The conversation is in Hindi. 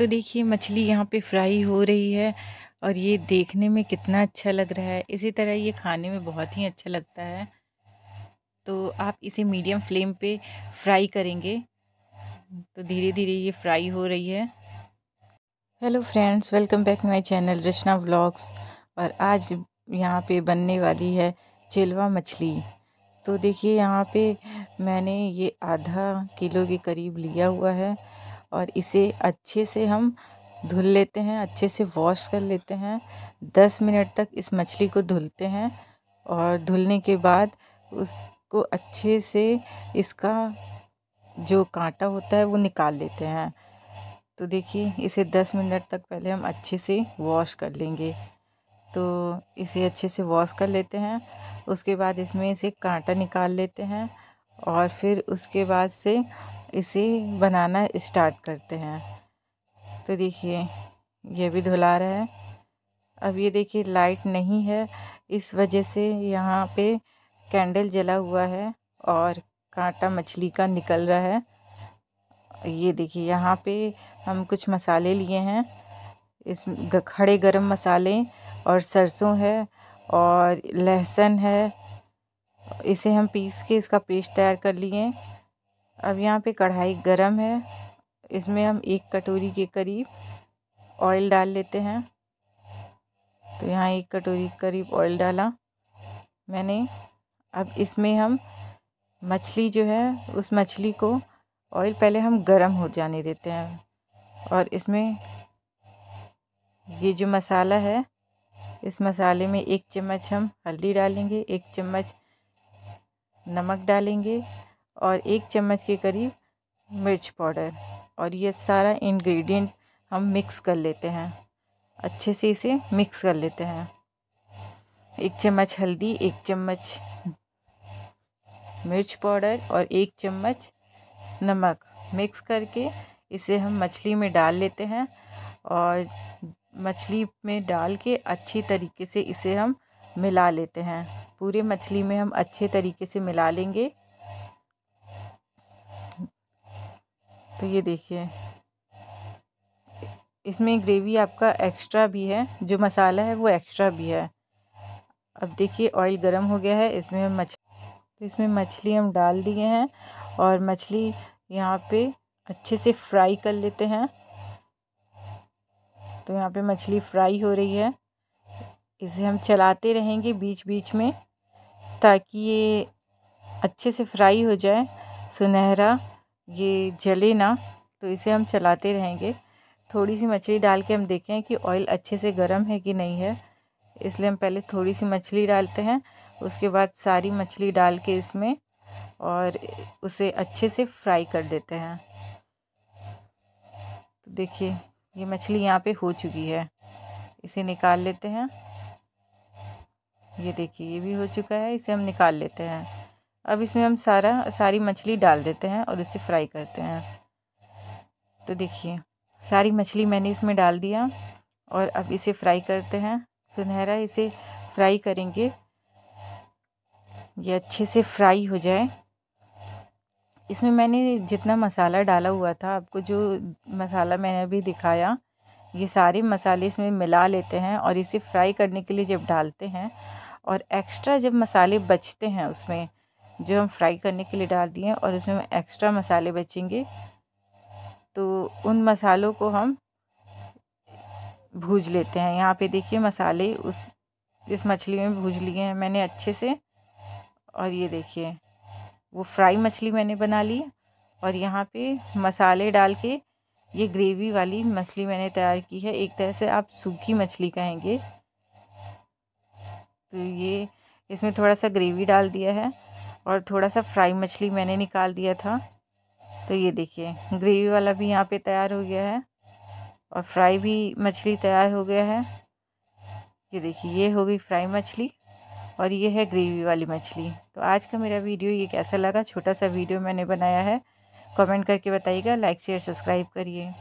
तो देखिए मछली यहाँ पे फ्राई हो रही है और ये देखने में कितना अच्छा लग रहा है इसी तरह ये खाने में बहुत ही अच्छा लगता है तो आप इसे मीडियम फ्लेम पे फ्राई करेंगे तो धीरे धीरे ये फ्राई हो रही है hello friends welcome back my channel Rachna vlogs और आज यहाँ पे बनने वाली है चिलवा मछली तो देखिए यहाँ पे मैंने ये आधा किलो के करीब लिया हुआ है और इसे अच्छे से हम धुल लेते हैं अच्छे से वॉश कर लेते हैं दस मिनट तक इस मछली को धुलते हैं और धुलने के बाद उसको अच्छे से इसका जो कांटा होता है वो निकाल लेते हैं तो देखिए इसे दस मिनट तक पहले हम अच्छे से वॉश कर लेंगे तो इसे अच्छे से वॉश कर लेते हैं उसके बाद इसमें से कांटा निकाल लेते हैं और फिर उसके बाद से इसे बनाना स्टार्ट करते हैं तो देखिए ये भी धुला रहा है अब ये देखिए लाइट नहीं है इस वजह से यहाँ पे कैंडल जला हुआ है और कांटा मछली का निकल रहा है ये देखिए यहाँ पे हम कुछ मसाले लिए हैं इस खड़े गरम मसाले और सरसों है और लहसुन है इसे हम पीस के इसका पेस्ट तैयार कर लिए अब यहाँ पे कढ़ाई गरम है इसमें हम एक कटोरी के करीब ऑयल डाल लेते हैं तो यहाँ एक कटोरी के करीब ऑयल डाला मैंने अब इसमें हम मछली जो है उस मछली को ऑयल पहले हम गरम हो जाने देते हैं और इसमें ये जो मसाला है इस मसाले में एक चम्मच हम हल्दी डालेंगे एक चम्मच नमक डालेंगे और एक चम्मच के करीब मिर्च पाउडर और ये सारा इंग्रेडिएंट हम मिक्स कर लेते हैं अच्छे से इसे मिक्स कर लेते हैं एक चम्मच हल्दी एक चम्मच मिर्च पाउडर और एक चम्मच नमक मिक्स करके इसे हम मछली में डाल लेते हैं और मछली में डाल के अच्छी तरीके से इसे हम मिला लेते हैं पूरे मछली में हम अच्छे तरीके से मिला लेंगे तो ये देखिए इसमें ग्रेवी आपका एक्स्ट्रा भी है जो मसाला है वो एक्स्ट्रा भी है अब देखिए ऑयल गर्म हो गया है इसमें मछ तो इसमें मछली हम डाल दिए हैं और मछली यहाँ पे अच्छे से फ्राई कर लेते हैं तो यहाँ पे मछली फ्राई हो रही है इसे हम चलाते रहेंगे बीच बीच में ताकि ये अच्छे से फ्राई हो जाए सुनहरा ये जले ना तो इसे हम चलाते रहेंगे थोड़ी सी मछली डाल के हम देखें कि ऑयल अच्छे से गर्म है कि नहीं है इसलिए हम पहले थोड़ी सी मछली डालते हैं उसके बाद सारी मछली डाल के इसमें और उसे अच्छे से फ्राई कर देते हैं तो देखिए ये मछली यहाँ पे हो चुकी है इसे निकाल लेते हैं ये देखिए ये भी हो चुका है इसे हम निकाल लेते हैं अब इसमें हम सारा सारी मछली डाल देते हैं और इसे फ्राई करते हैं तो देखिए सारी मछली मैंने इसमें डाल दिया और अब इसे फ्राई करते हैं सुनहरा इसे फ्राई करेंगे ये अच्छे से फ्राई हो जाए इसमें मैंने जितना मसाला डाला हुआ था आपको जो मसाला मैंने अभी दिखाया ये सारे मसाले इसमें मिला लेते हैं और इसे फ्राई करने के लिए जब डालते हैं और एक्स्ट्रा जब मसाले बचते हैं उसमें जो हम फ्राई करने के लिए डाल दिए हैं और उसमें एक्स्ट्रा मसाले बचेंगे तो उन मसालों को हम भूज लेते हैं यहाँ पे देखिए मसाले उस इस मछली में भूज लिए हैं मैंने अच्छे से और ये देखिए वो फ्राई मछली मैंने बना ली और यहाँ पे मसाले डाल के ये ग्रेवी वाली मछली मैंने तैयार की है एक तरह से आप सूखी मछली कहेंगे तो ये इसमें थोड़ा सा ग्रेवी डाल दिया है और थोड़ा सा फ्राई मछली मैंने निकाल दिया था तो ये देखिए ग्रेवी वाला भी यहाँ पे तैयार हो गया है और फ्राई भी मछली तैयार हो गया है ये देखिए ये हो गई फ्राई मछली और ये है ग्रेवी वाली मछली तो आज का मेरा वीडियो ये कैसा लगा छोटा सा वीडियो मैंने बनाया है कमेंट करके बताइएगा लाइक शेयर सब्सक्राइब करिए